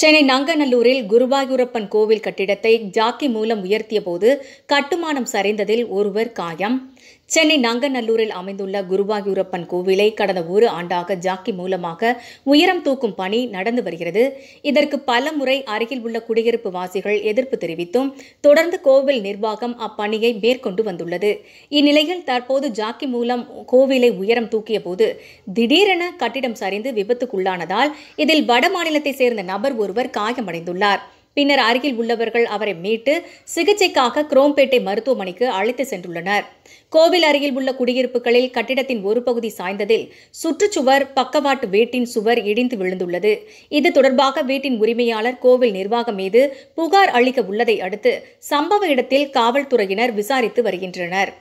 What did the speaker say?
சென்னை நங்கநல்லூரில் குருவாயூரப்பன் கோவில் கட்டிடத்தை ஜாக்கி மூலம் உயர்த்திய போது கட்டுமானம் சரிந்ததில் ஒருவர் காயம் சென்னை நங்கநல்லூரில் அமைந்துள்ள குருவாயூரப்பன் கோவிலை கடந்த ஒரு ஆண்டாக ஜாக்கி மூலமாக உயரம் தூக்கும் பணி நடந்து வருகிறது இதற்கு பல முறை அருகில் உள்ள குடியிருப்பு வாசிகள் எதிர்ப்பு தெரிவித்தும் தொடர்ந்து கோவில் நிர்வாகம் அப்பணியை மேற்கொண்டு வந்துள்ளது இந்நிலையில் தற்போது ஜாக்கி மூலம் கோவிலை உயரம் தூக்கிய போது திடீரென கட்டிடம் சரிந்து விபத்துக்குள்ளானதால் இதில் வட மாநிலத்தை சேர்ந்த நபர் ஒருவர் காயமடைந்துள்ளார் பின்னர் அருகில் உள்ளவர்கள் அவரை மீட்டு சிகிச்சைக்காக குரோம்பேட்டை மருத்துவமனைக்கு அழைத்து சென்றுள்ளனர் கோவில் அருகில் உள்ள குடியிருப்புகளில் கட்டிடத்தின் ஒரு பகுதி சாய்ந்ததில் சுற்றுச்சுவர் பக்கவாட்டு வீட்டின் சுவர் இடிந்து விழுந்துள்ளது இது தொடர்பாக வீட்டின் உரிமையாளர் கோவில் நிர்வாகம் மீது புகார் அளிக்க உள்ளதை அடுத்து சம்பவ இடத்தில் காவல்துறையினர் விசாரித்து வருகின்றனர்